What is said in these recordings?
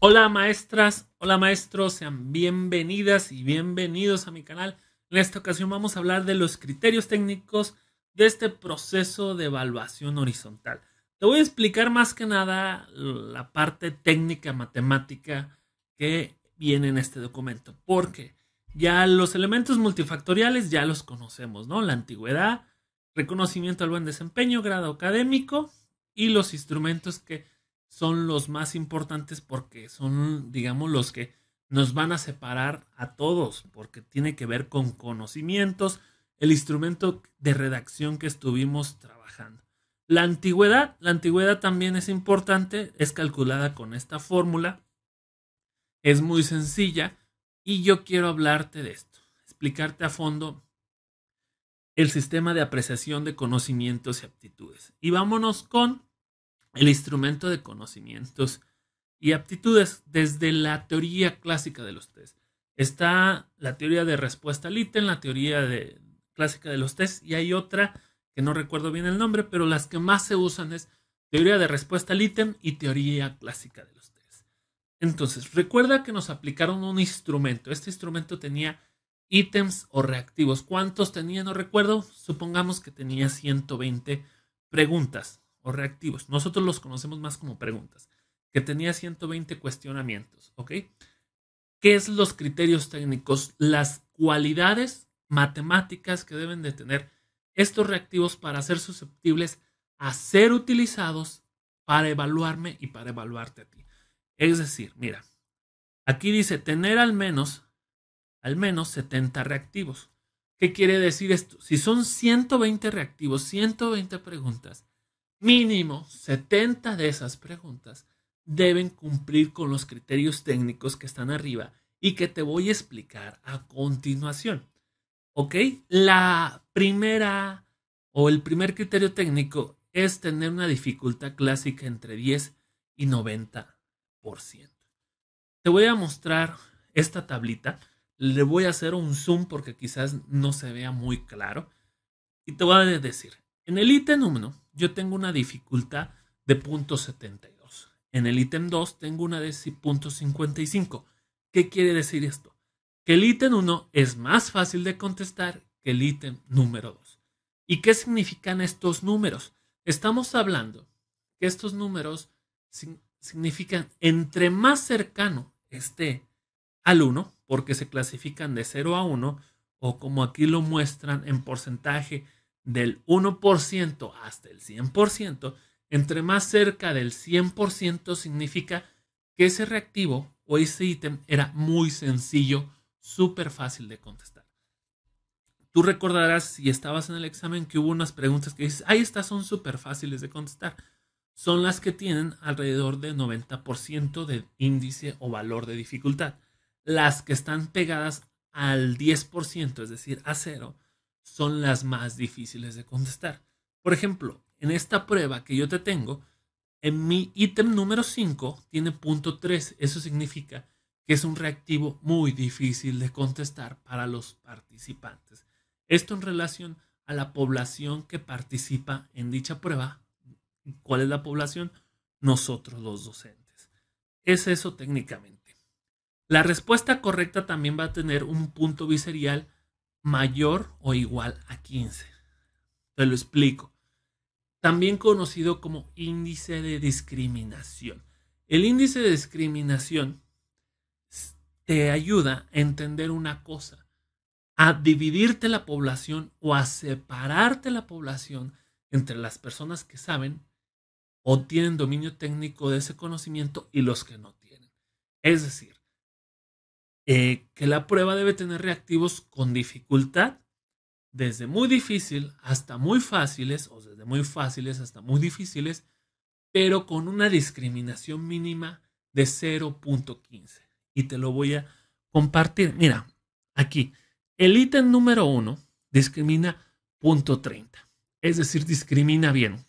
Hola maestras, hola maestros, sean bienvenidas y bienvenidos a mi canal. En esta ocasión vamos a hablar de los criterios técnicos de este proceso de evaluación horizontal. Te voy a explicar más que nada la parte técnica matemática que viene en este documento, porque ya los elementos multifactoriales ya los conocemos, ¿no? La antigüedad, reconocimiento al buen desempeño, grado académico y los instrumentos que son los más importantes porque son, digamos, los que nos van a separar a todos, porque tiene que ver con conocimientos, el instrumento de redacción que estuvimos trabajando. La antigüedad, la antigüedad también es importante, es calculada con esta fórmula, es muy sencilla y yo quiero hablarte de esto, explicarte a fondo el sistema de apreciación de conocimientos y aptitudes. Y vámonos con el instrumento de conocimientos y aptitudes desde la teoría clásica de los test. Está la teoría de respuesta al ítem, la teoría de, clásica de los test y hay otra que no recuerdo bien el nombre, pero las que más se usan es teoría de respuesta al ítem y teoría clásica de los test. Entonces, recuerda que nos aplicaron un instrumento. Este instrumento tenía ítems o reactivos. ¿Cuántos tenía? No recuerdo. Supongamos que tenía 120 preguntas reactivos. Nosotros los conocemos más como preguntas, que tenía 120 cuestionamientos, ¿ok? ¿Qué es los criterios técnicos? Las cualidades matemáticas que deben de tener estos reactivos para ser susceptibles a ser utilizados para evaluarme y para evaluarte a ti. Es decir, mira, aquí dice tener al menos, al menos 70 reactivos. ¿Qué quiere decir esto? Si son 120 reactivos, 120 preguntas, Mínimo 70 de esas preguntas deben cumplir con los criterios técnicos que están arriba y que te voy a explicar a continuación. ¿Ok? La primera o el primer criterio técnico es tener una dificultad clásica entre 10 y 90%. Te voy a mostrar esta tablita. Le voy a hacer un zoom porque quizás no se vea muy claro. Y te voy a decir, en el ítem 1 yo tengo una dificultad de 0.72. En el ítem 2 tengo una de 0.55. ¿Qué quiere decir esto? Que el ítem 1 es más fácil de contestar que el ítem número 2. ¿Y qué significan estos números? Estamos hablando que estos números significan entre más cercano esté al 1, porque se clasifican de 0 a 1, o como aquí lo muestran en porcentaje del 1% hasta el 100%, entre más cerca del 100% significa que ese reactivo o ese ítem era muy sencillo, súper fácil de contestar. Tú recordarás si estabas en el examen que hubo unas preguntas que dices, ahí estas son súper fáciles de contestar. Son las que tienen alrededor del 90% de índice o valor de dificultad. Las que están pegadas al 10%, es decir, a cero, son las más difíciles de contestar. Por ejemplo, en esta prueba que yo te tengo, en mi ítem número 5 tiene punto 3. Eso significa que es un reactivo muy difícil de contestar para los participantes. Esto en relación a la población que participa en dicha prueba. ¿Cuál es la población? Nosotros los docentes. Es eso técnicamente. La respuesta correcta también va a tener un punto biserial mayor o igual a 15. Te lo explico. También conocido como índice de discriminación. El índice de discriminación te ayuda a entender una cosa, a dividirte la población o a separarte la población entre las personas que saben o tienen dominio técnico de ese conocimiento y los que no tienen. Es decir, eh, que la prueba debe tener reactivos con dificultad, desde muy difícil hasta muy fáciles, o desde muy fáciles hasta muy difíciles, pero con una discriminación mínima de 0.15. Y te lo voy a compartir. Mira, aquí, el ítem número 1 discrimina 0.30, es decir, discrimina bien.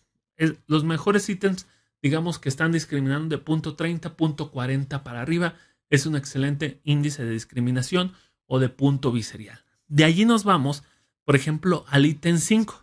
los mejores ítems, digamos que están discriminando de 0.30, 0.40 para arriba, es un excelente índice de discriminación o de punto visceral. De allí nos vamos, por ejemplo, al ítem 5.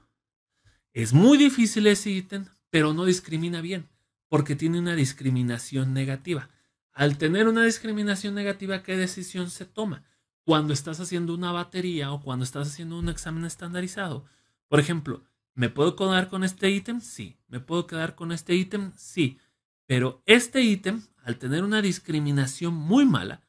Es muy difícil ese ítem, pero no discrimina bien, porque tiene una discriminación negativa. Al tener una discriminación negativa, ¿qué decisión se toma? Cuando estás haciendo una batería o cuando estás haciendo un examen estandarizado. Por ejemplo, ¿me puedo quedar con este ítem? Sí. ¿Me puedo quedar con este ítem? Sí. Pero este ítem, al tener una discriminación muy mala,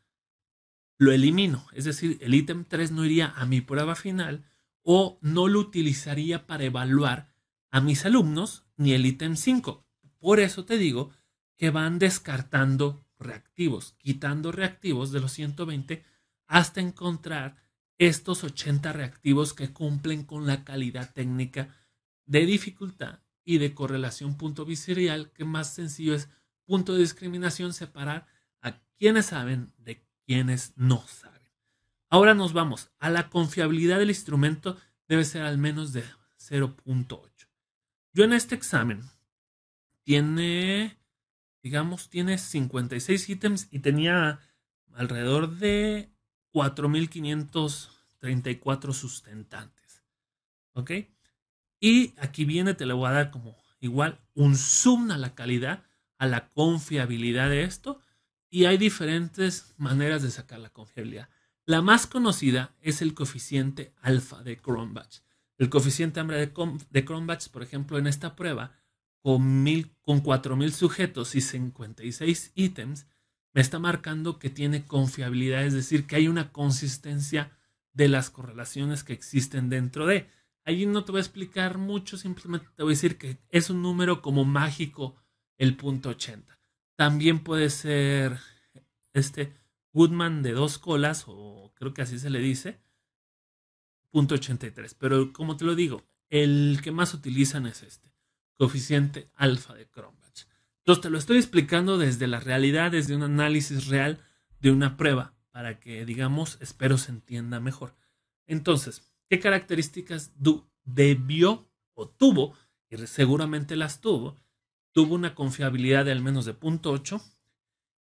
lo elimino. Es decir, el ítem 3 no iría a mi prueba final o no lo utilizaría para evaluar a mis alumnos ni el ítem 5. Por eso te digo que van descartando reactivos, quitando reactivos de los 120 hasta encontrar estos 80 reactivos que cumplen con la calidad técnica de dificultad y de correlación punto visceral, que más sencillo es punto de discriminación, separar a quienes saben de quienes no saben. Ahora nos vamos a la confiabilidad del instrumento debe ser al menos de 0.8. Yo en este examen tiene, digamos, tiene 56 ítems y tenía alrededor de 4.534 sustentantes. ¿Ok? Y aquí viene, te le voy a dar como igual un zoom a la calidad, a la confiabilidad de esto. Y hay diferentes maneras de sacar la confiabilidad. La más conocida es el coeficiente alfa de Cronbach. El coeficiente hambre de, de Cronbach, por ejemplo, en esta prueba, con, con 4.000 sujetos y 56 ítems, me está marcando que tiene confiabilidad, es decir, que hay una consistencia de las correlaciones que existen dentro de. Allí no te voy a explicar mucho, simplemente te voy a decir que es un número como mágico el punto 80. También puede ser este Goodman de dos colas, o creo que así se le dice, punto 83. Pero como te lo digo, el que más utilizan es este, coeficiente alfa de Cronbach. Entonces te lo estoy explicando desde la realidad, desde un análisis real de una prueba, para que digamos, espero se entienda mejor. Entonces, qué características debió o tuvo, y seguramente las tuvo, tuvo una confiabilidad de al menos de 0.8,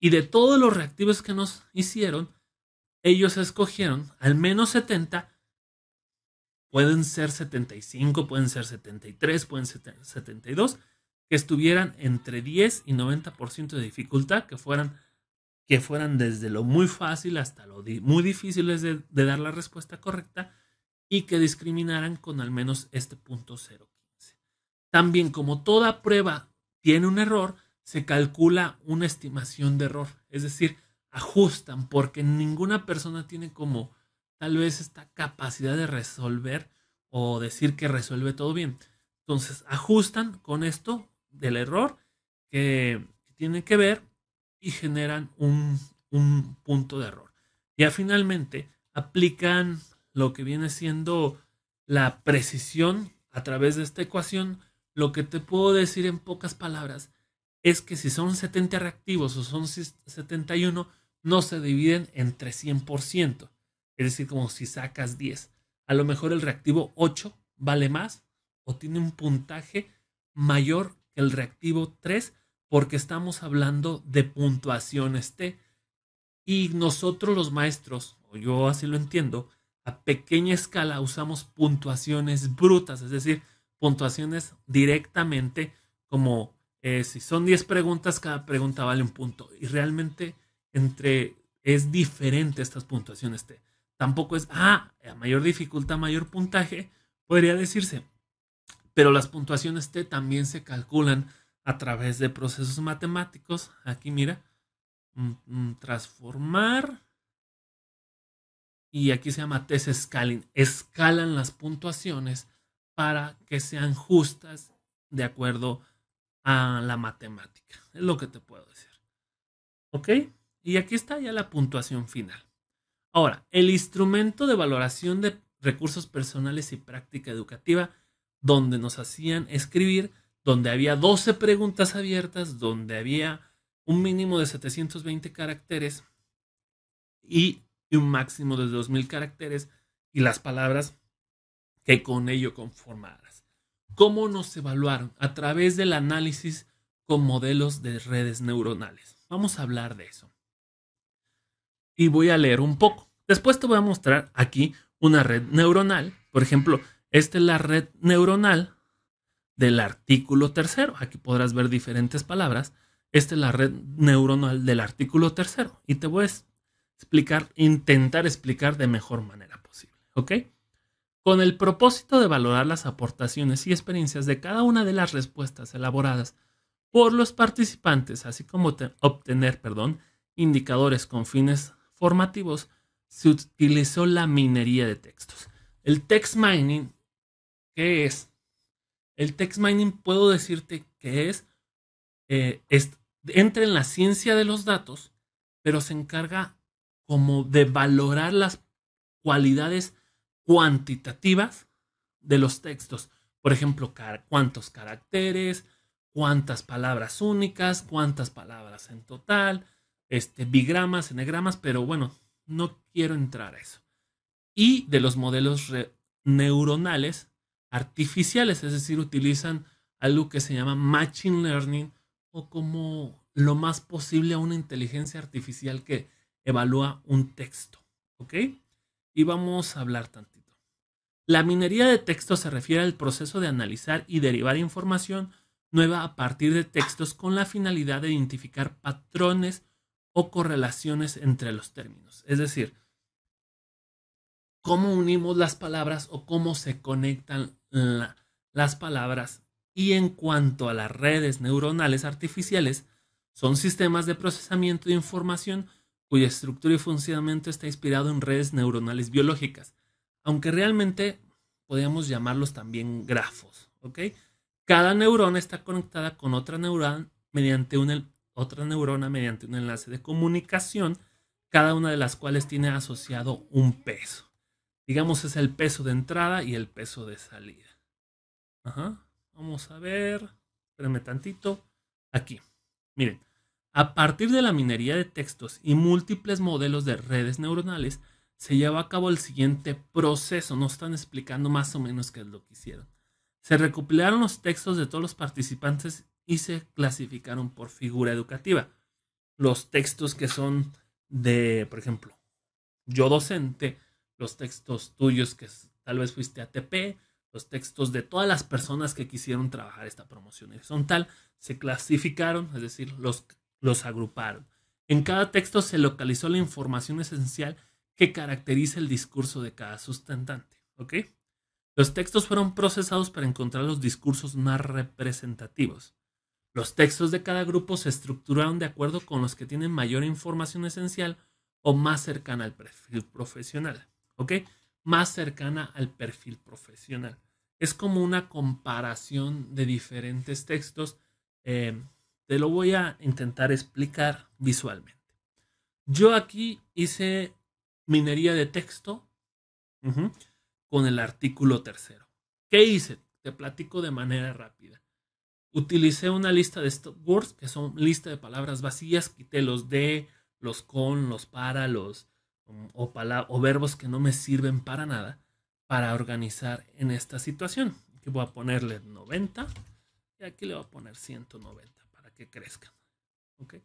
y de todos los reactivos que nos hicieron, ellos escogieron al menos 70, pueden ser 75, pueden ser 73, pueden ser 72, que estuvieran entre 10 y 90% de dificultad, que fueran, que fueran desde lo muy fácil hasta lo muy difícil de dar la respuesta correcta, y que discriminaran con al menos este punto 0.15. También como toda prueba tiene un error, se calcula una estimación de error, es decir, ajustan porque ninguna persona tiene como tal vez esta capacidad de resolver o decir que resuelve todo bien. Entonces ajustan con esto del error que, tiene que ver y generan un punto de error. Ya finalmente aplican lo que viene siendo la precisión a través de esta ecuación, lo que te puedo decir en pocas palabras es que si son 70 reactivos o son 71, no se dividen entre 100%. Es decir, como si sacas 10. A lo mejor el reactivo 8 vale más o tiene un puntaje mayor que el reactivo 3 porque estamos hablando de puntuaciones T. Y nosotros los maestros, o yo así lo entiendo, a pequeña escala usamos puntuaciones brutas, es decir, puntuaciones directamente como eh, si son 10 preguntas, cada pregunta vale un punto. Y realmente entre es diferente estas puntuaciones. T. Tampoco es, ah, a mayor dificultad, mayor puntaje, podría decirse. Pero las puntuaciones T también se calculan a través de procesos matemáticos. Aquí mira, mm, mm, transformar, y aquí se llama test scaling, escalan las puntuaciones para que sean justas de acuerdo a la matemática. Es lo que te puedo decir. ¿Ok? Y aquí está ya la puntuación final. Ahora, el instrumento de valoración de recursos personales y práctica educativa, donde nos hacían escribir, donde había 12 preguntas abiertas, donde había un mínimo de 720 caracteres y y un máximo de 2.000 caracteres y las palabras que con ello conformadas. ¿Cómo nos evaluaron? A través del análisis con modelos de redes neuronales. Vamos a hablar de eso. Y voy a leer un poco. Después te voy a mostrar aquí una red neuronal. Por ejemplo, esta es la red neuronal del artículo tercero. Aquí podrás ver diferentes palabras. Esta es la red neuronal del artículo tercero. Y te voy, explicar, intentar explicar de mejor manera posible, ¿ok? Con el propósito de valorar las aportaciones y experiencias de cada una de las respuestas elaboradas por los participantes, así como obtener, perdón, indicadores con fines formativos, se utilizó la minería de textos. El text mining, ¿qué es? El text mining puedo decirte que es, eh, entra en la ciencia de los datos, pero se encarga como de valorar las cualidades cuantitativas de los textos. Por ejemplo, cuántos caracteres, cuántas palabras únicas, cuántas palabras en total, este, bigramas, enegramas, pero bueno, no quiero entrar a eso. Y de los modelos neuronales artificiales, es decir, utilizan algo que se llama machine learning o como lo más posible a una inteligencia artificial que evalúa un texto. ¿Ok? Y vamos a hablar tantito. La minería de texto se refiere al proceso de analizar y derivar información nueva a partir de textos con la finalidad de identificar patrones o correlaciones entre los términos. Es decir, cómo unimos las palabras o cómo se conectan las palabras. Y en cuanto a las redes neuronales artificiales, son sistemas de procesamiento de información cuya estructura y funcionamiento está inspirado en redes neuronales biológicas, aunque realmente podríamos llamarlos también grafos. Cada neurona está conectada con otra neurona mediante un, otra neurona mediante un enlace de comunicación, cada una de las cuales tiene asociado un peso. Digamos es el peso de entrada y el peso de salida. Ajá. Vamos a ver, espérame tantito. Aquí, miren, a partir de la minería de textos y múltiples modelos de redes neuronales, se llevó a cabo el siguiente proceso. No están explicando más o menos qué es lo que hicieron. Se recopilaron los textos de todos los participantes y se clasificaron por figura educativa. Los textos que son de, por ejemplo, yo docente, los textos tuyos que tal vez fuiste ATP, los textos de todas las personas que quisieron trabajar esta promoción horizontal se clasificaron, es decir, los los agruparon. En cada texto se localizó la información esencial que caracteriza el discurso de cada sustentante. ¿ok? Los textos fueron procesados para encontrar los discursos más representativos. Los textos de cada grupo se estructuraron de acuerdo con los que tienen mayor información esencial o más cercana al perfil profesional. ¿Ok? Más cercana al perfil profesional. Es como una comparación de diferentes textos eh, te lo voy a intentar explicar visualmente. Yo aquí hice minería de texto con el artículo tercero. ¿Qué hice? Te platico de manera rápida. Utilicé una lista de stop words, que son lista de palabras vacías, quité los de, los con, los para, los um, o, o verbos que no me sirven para nada para organizar en esta situación. Aquí voy a ponerle 90 y aquí le voy a poner 190 que crezcan. ¿okay?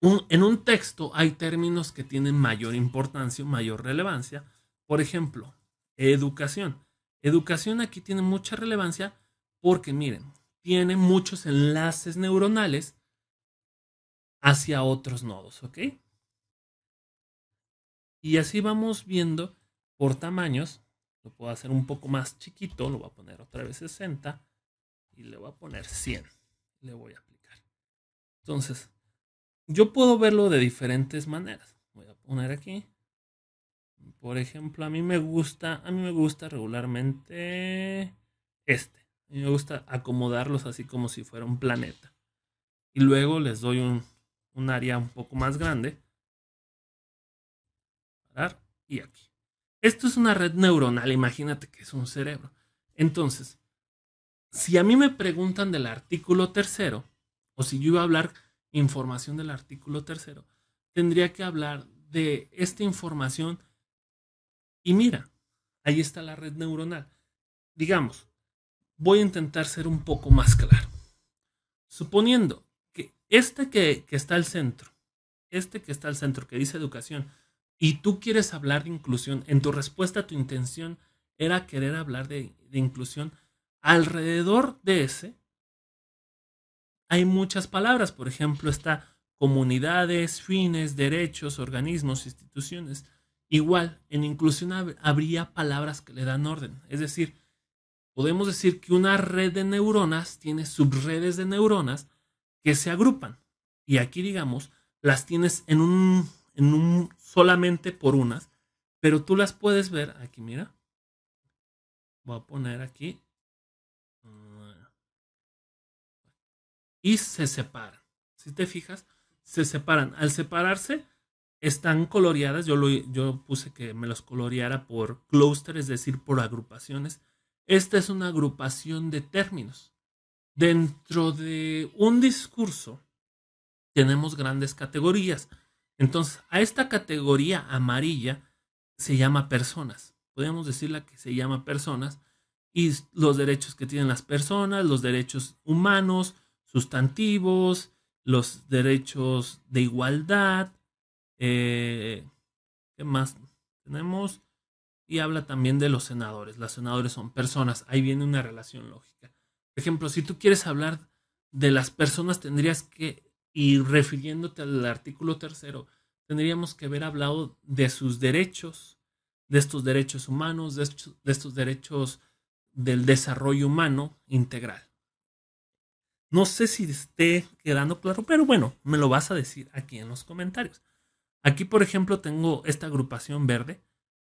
en un texto hay términos que tienen mayor importancia mayor relevancia. Por ejemplo, educación. Educación aquí tiene mucha relevancia porque, miren, tiene muchos enlaces neuronales hacia otros nodos, ¿ok? Y así vamos viendo por tamaños. Lo puedo hacer un poco más chiquito, lo voy a poner otra vez 60 y le voy a poner 100 le voy a aplicar. Entonces, yo puedo verlo de diferentes maneras. Voy a poner aquí. Por ejemplo, a mí me gusta, a mí me gusta regularmente este. A mí me gusta acomodarlos así como si fuera un planeta. Y luego les doy un, un área un poco más grande. y aquí. Esto es una red neuronal, imagínate que es un cerebro. Entonces, si a mí me preguntan del artículo tercero, o si yo iba a hablar información del artículo tercero, tendría que hablar de esta información. Y mira, ahí está la red neuronal. Digamos, voy a intentar ser un poco más claro. Suponiendo que este que, que está al centro, este que está al centro, que dice educación, y tú quieres hablar de inclusión, en tu respuesta, tu intención era querer hablar de, de inclusión, Alrededor de ese hay muchas palabras, por ejemplo, está comunidades, fines, derechos, organismos, instituciones. Igual, en inclusión habría palabras que le dan orden. Es decir, podemos decir que una red de neuronas tiene subredes de neuronas que se agrupan. Y aquí, digamos, las tienes en un, en un solamente por unas, pero tú las puedes ver. Aquí, mira. Voy a poner aquí y se separan. Si te fijas, se separan. Al separarse, están coloreadas. Yo, yo puse que me los coloreara por clúster, es decir, por agrupaciones. Esta es una agrupación de términos. Dentro de un discurso tenemos grandes categorías. Entonces, a esta categoría amarilla se llama personas. podemos decirla que se llama personas y los derechos que tienen las personas, los derechos humanos, sustantivos, los derechos de igualdad, eh, ¿qué más tenemos? Y habla también de los senadores. Los senadores son personas, ahí viene una relación lógica. Por ejemplo, si tú quieres hablar de las personas, tendrías que, y refiriéndote al artículo tercero, tendríamos que haber hablado de sus derechos, de estos derechos humanos, de estos derechos del desarrollo humano integral. No sé si esté quedando claro, pero bueno, me lo vas a decir aquí en los comentarios. Aquí, por ejemplo, tengo esta agrupación verde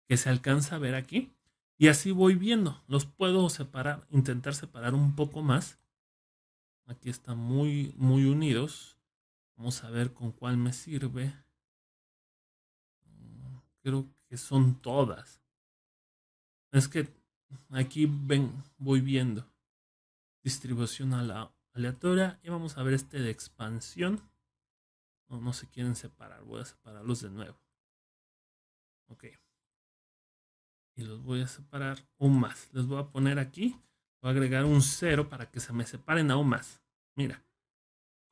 que se alcanza a ver aquí. Y así voy viendo. Los puedo separar, intentar separar un poco más. Aquí están muy, muy unidos. Vamos a ver con cuál me sirve. Creo que son todas. Es que aquí ven, voy viendo. Distribución a la aleatoria y vamos a ver este de expansión. No, no se quieren separar, voy a separarlos de nuevo. Ok. Y los voy a separar aún más. Les voy a poner aquí, voy a agregar un cero para que se me separen aún más. Mira,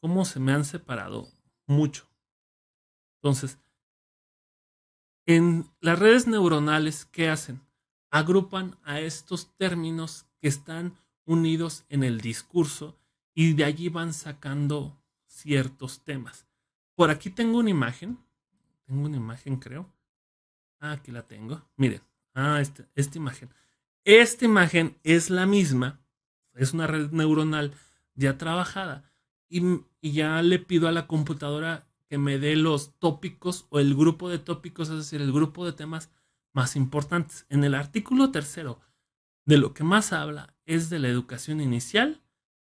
cómo se me han separado mucho. Entonces, en las redes neuronales, ¿qué hacen? Agrupan a estos términos que están unidos en el discurso y de allí van sacando ciertos temas. Por aquí tengo una imagen. Tengo una imagen, creo. Ah, aquí la tengo. Miren. Ah, este, esta imagen. Esta imagen es la misma. Es una red neuronal ya trabajada. y ya le pido a la computadora que me dé los tópicos o el grupo de tópicos, es decir, el grupo de temas más importantes. En el artículo tercero, de lo que más habla es de la educación inicial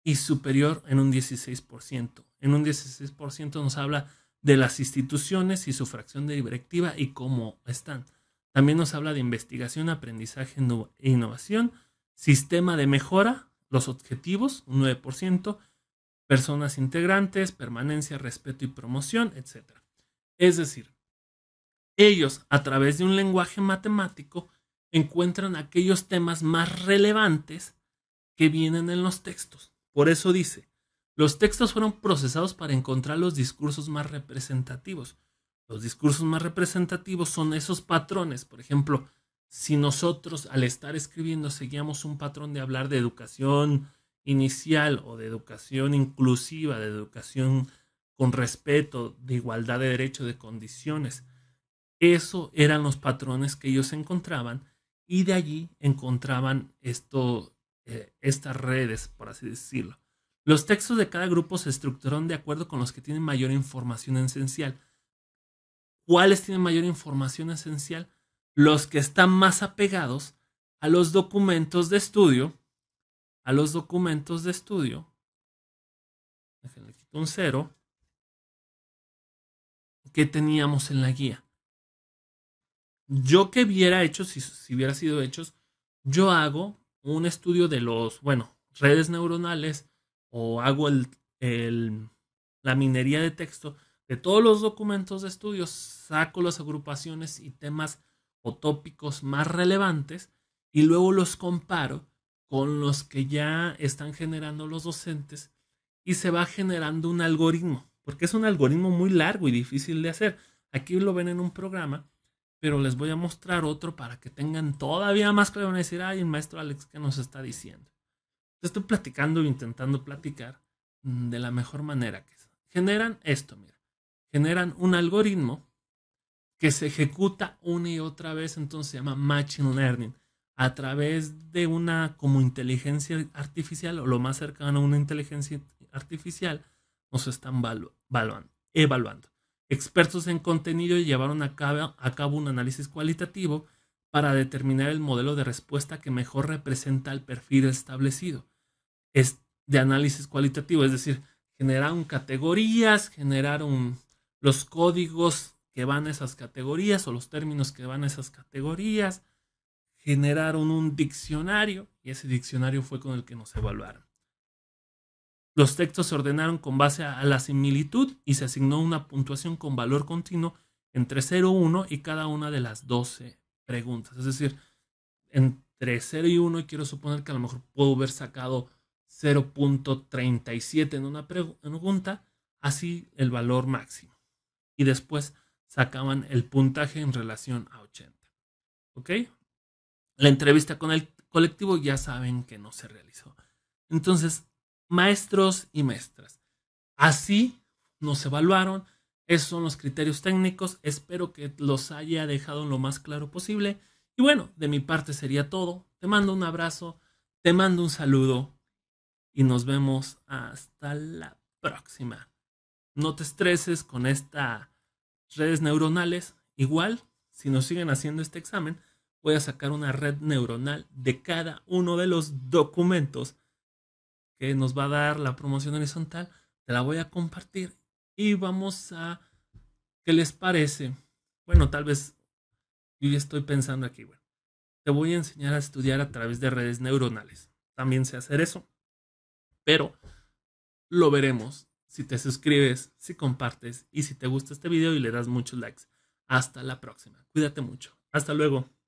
y superior en un 16%. En un 16% nos habla de las instituciones y su fracción de directiva y cómo están. También nos habla de investigación, aprendizaje e innovación, sistema de mejora, los objetivos, un 9%, personas integrantes, permanencia, respeto y promoción, etc. Es decir, ellos a través de un lenguaje matemático encuentran aquellos temas más relevantes que vienen en los textos. Por eso dice, los textos fueron procesados para encontrar los discursos más representativos. Los discursos más representativos son esos patrones. Por ejemplo, si nosotros al estar escribiendo seguíamos un patrón de hablar de educación inicial o de educación inclusiva, de educación con respeto, de igualdad de derechos, de condiciones, eso eran los patrones que ellos encontraban y de allí encontraban esto, eh, estas redes, por así decirlo. Los textos de cada grupo se estructuraron de acuerdo con los que tienen mayor información esencial. ¿Cuáles tienen mayor información esencial? Los que están más apegados a los documentos de estudio, a los documentos de estudio. Déjenle un cero. Que teníamos en la guía. Yo que hubiera hecho, si, si hubiera sido hechos, yo hago un estudio de los, bueno, redes neuronales o hago el, la minería de texto de todos los documentos de estudio, saco las agrupaciones y temas o tópicos más relevantes y luego los comparo con los que ya están generando los docentes y se va generando un algoritmo, porque es un algoritmo muy largo y difícil de hacer. Aquí lo ven en un programa pero les voy a mostrar otro para que tengan todavía más claro. Van decir, ay, maestro Alex, ¿qué nos está diciendo? estoy platicando e intentando platicar mm, de la mejor manera que Generan esto, mira. Generan un algoritmo que se ejecuta una y otra vez, entonces se llama Machine Learning. A través de una como inteligencia artificial o lo más cercano a una inteligencia artificial, nos están evaluando. Expertos en contenido llevaron a cabo, un análisis cualitativo para determinar el modelo de respuesta que mejor representa el perfil establecido. Es de análisis cualitativo, es decir, generaron categorías, generaron los códigos que van a esas categorías o los términos que van a esas categorías, generaron un diccionario y ese diccionario fue con el que nos evaluaron. Los textos se ordenaron con base a la similitud y se asignó una puntuación con valor continuo entre 0, 1 y cada una de las 12 preguntas. Es decir, entre 0 y 1 quiero suponer que a lo mejor puedo haber sacado 0.37 en una pregunta, así el valor máximo. Y después sacaban el puntaje en relación a 80. ¿Ok? La entrevista con el colectivo ya saben que no se realizó. Entonces, maestros y maestras. Así nos evaluaron, esos son los criterios técnicos, espero que los haya dejado lo más claro posible. Y bueno, de mi parte sería todo. Te mando un abrazo, te mando un saludo y nos vemos hasta la próxima. No te estreses con estas redes neuronales. Igual, si nos siguen haciendo este examen, voy a sacar una red neuronal de cada uno de los documentos nos va a dar la promoción horizontal, te la voy a compartir y vamos a... ¿Qué les parece? Bueno, tal vez yo ya estoy pensando aquí, bueno, te voy a enseñar a estudiar a través de redes neuronales. También sé hacer eso, pero lo veremos si te suscribes, si compartes y si te gusta este video y le das muchos likes. Hasta la próxima. Cuídate mucho. Hasta luego.